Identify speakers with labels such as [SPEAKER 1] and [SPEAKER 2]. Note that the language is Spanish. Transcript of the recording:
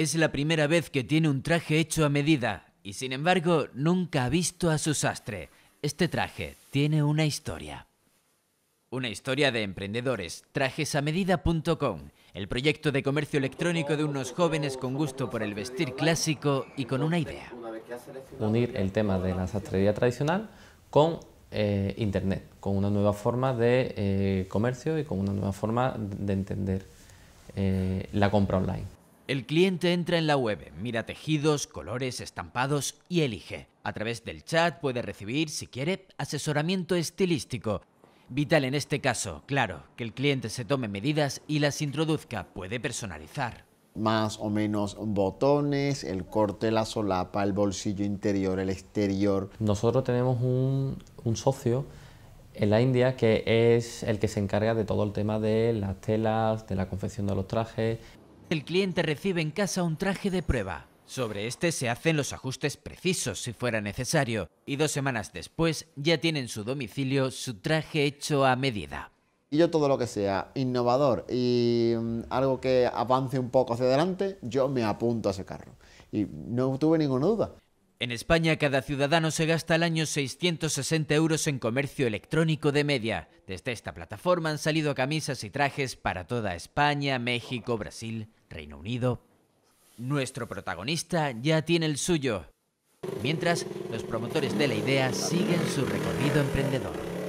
[SPEAKER 1] Es la primera vez que tiene un traje hecho a medida y sin embargo nunca ha visto a su sastre. Este traje tiene una historia. Una historia de emprendedores, trajesamedida.com, el
[SPEAKER 2] proyecto de comercio electrónico
[SPEAKER 1] de unos jóvenes con gusto por el vestir
[SPEAKER 2] clásico y con una idea. Unir el tema de la sastrería tradicional con eh, Internet, con una nueva forma de eh, comercio y con una nueva forma de entender eh, la compra online.
[SPEAKER 1] El cliente entra en la web, mira tejidos, colores, estampados y elige. A través del chat puede recibir, si quiere, asesoramiento estilístico. Vital en este caso, claro, que el cliente se tome medidas y las introduzca, puede personalizar.
[SPEAKER 3] Más o menos botones, el corte la solapa, el bolsillo interior, el exterior. Nosotros tenemos un, un socio
[SPEAKER 2] en la India, que es el que se encarga de todo el tema de las telas, de la confección de los trajes. El cliente recibe en casa un traje de prueba. Sobre este se hacen los
[SPEAKER 1] ajustes precisos si fuera necesario, y dos semanas después ya tiene en su domicilio su traje hecho a medida.
[SPEAKER 3] Y yo todo lo que sea innovador y mm, algo que avance un poco hacia adelante, yo me apunto a ese carro. Y no tuve ninguna duda.
[SPEAKER 1] En España cada ciudadano se gasta al año 660 euros en comercio electrónico de media. Desde esta plataforma han salido camisas y trajes para toda España, México, Brasil Reino Unido, nuestro protagonista ya tiene el suyo. Mientras, los promotores de la idea siguen su recorrido emprendedor.